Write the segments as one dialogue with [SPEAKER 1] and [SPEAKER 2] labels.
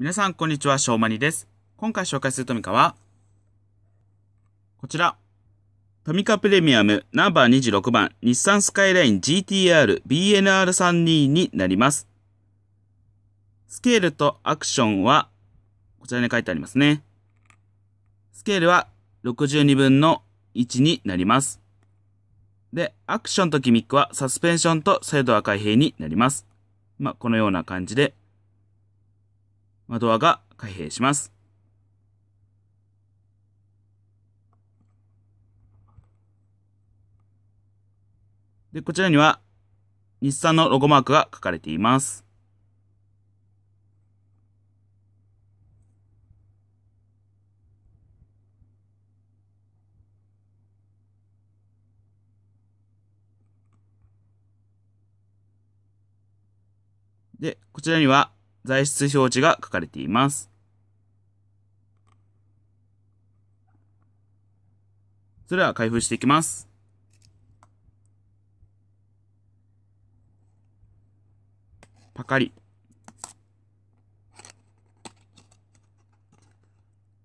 [SPEAKER 1] 皆さん、こんにちは、しょうまにです。今回紹介するトミカは、こちら。トミカプレミアムナンバー26番日産スカイライン GTR BNR32 になります。スケールとアクションは、こちらに書いてありますね。スケールは62分の1になります。で、アクションとギミックはサスペンションと精度は開閉になります。まあ、このような感じで窓輪が開閉します。で、こちらには日産のロゴマークが書かれています。で、こちらには材質表示が書かれています。それでは開封していきます。パカリ。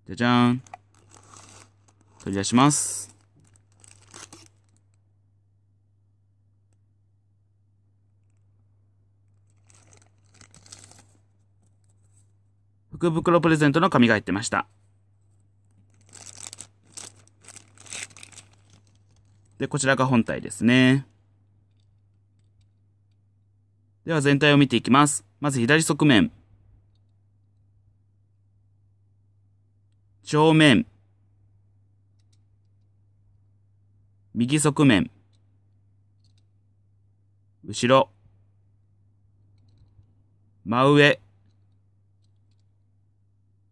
[SPEAKER 1] じゃじゃーん。取り出します。福袋プレゼントの紙が入ってました。で、こちらが本体ですね。では全体を見ていきます。まず左側面。正面。右側面。後ろ。真上。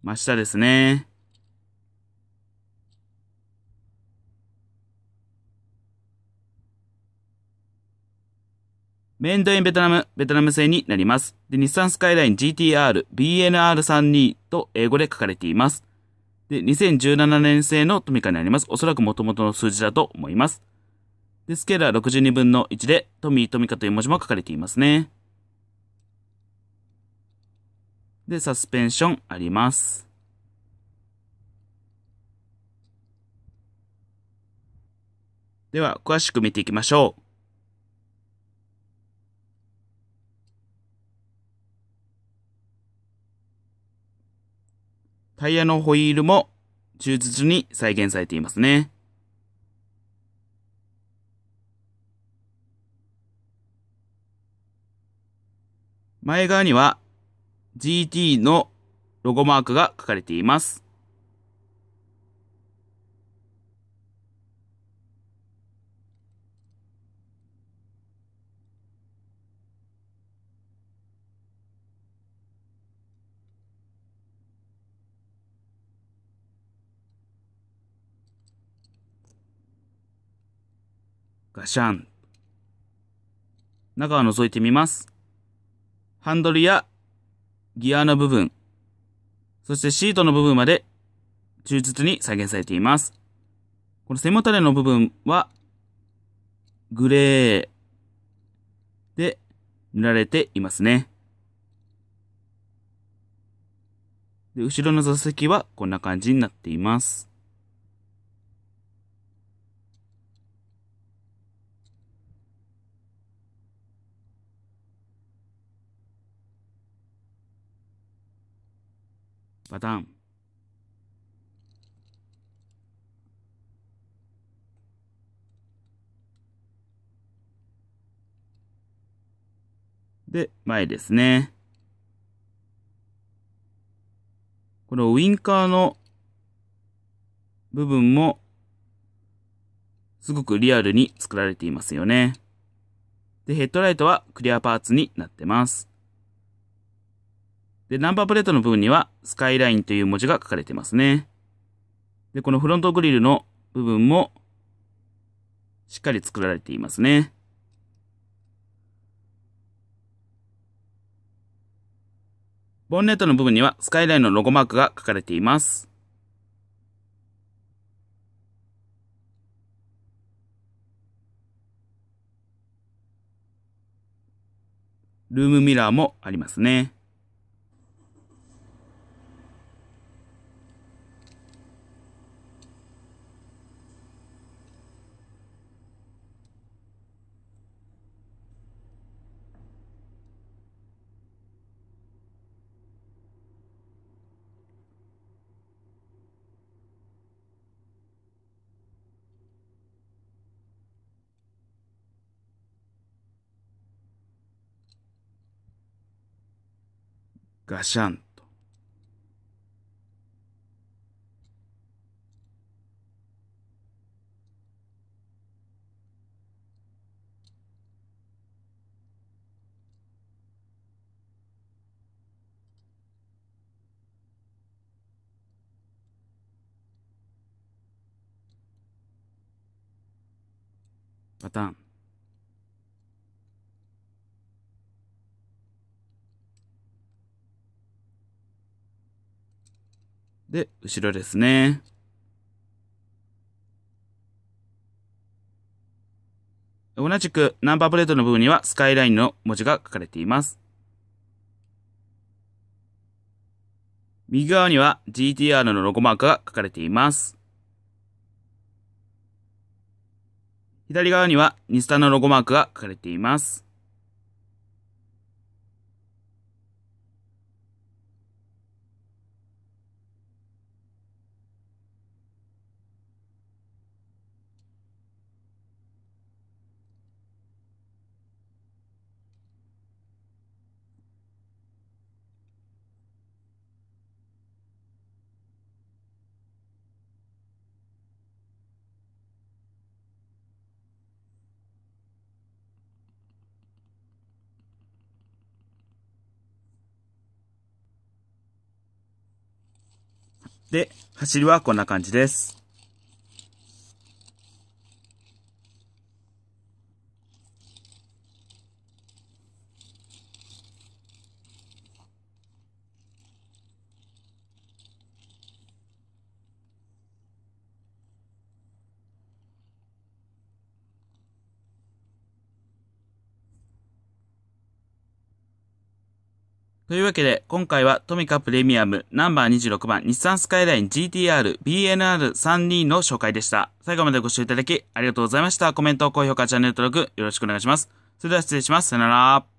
[SPEAKER 1] 真下ですね。メンドインベトナム、ベトナム製になります。で、日産スカイライン GTR、BNR32 と英語で書かれています。で、2017年製のトミカになります。おそらく元々の数字だと思います。で、スケールは62分の1で、トミートミカという文字も書かれていますね。で、サスペンションあります。では、詳しく見ていきましょう。タイヤのホイールも充実に再現されていますね。前側には GT のロゴマークが書かれています。ガシャン。中を覗いてみます。ハンドルやギアの部分、そしてシートの部分まで忠実に再現されています。この背もたれの部分は、グレーで塗られていますね。で後ろの座席はこんな感じになっています。パターンで、前ですね。このウィンカーの部分もすごくリアルに作られていますよね。で、ヘッドライトはクリアパーツになってます。で、ナンバープレートの部分には、スカイラインという文字が書かれてますね。で、このフロントグリルの部分も、しっかり作られていますね。ボンネットの部分には、スカイラインのロゴマークが書かれています。ルームミラーもありますね。ガシャンと。パターンで、後ろですね。同じくナンバープレートの部分にはスカイラインの文字が書かれています。右側には GTR のロゴマークが書かれています。左側にはニスタのロゴマークが書かれています。で、走りはこんな感じです。というわけで、今回はトミカプレミアムナンバー26番日産スカイライン GTR BNR32 の紹介でした。最後までご視聴いただきありがとうございました。コメント、高評価、チャンネル登録よろしくお願いします。それでは失礼します。さよなら。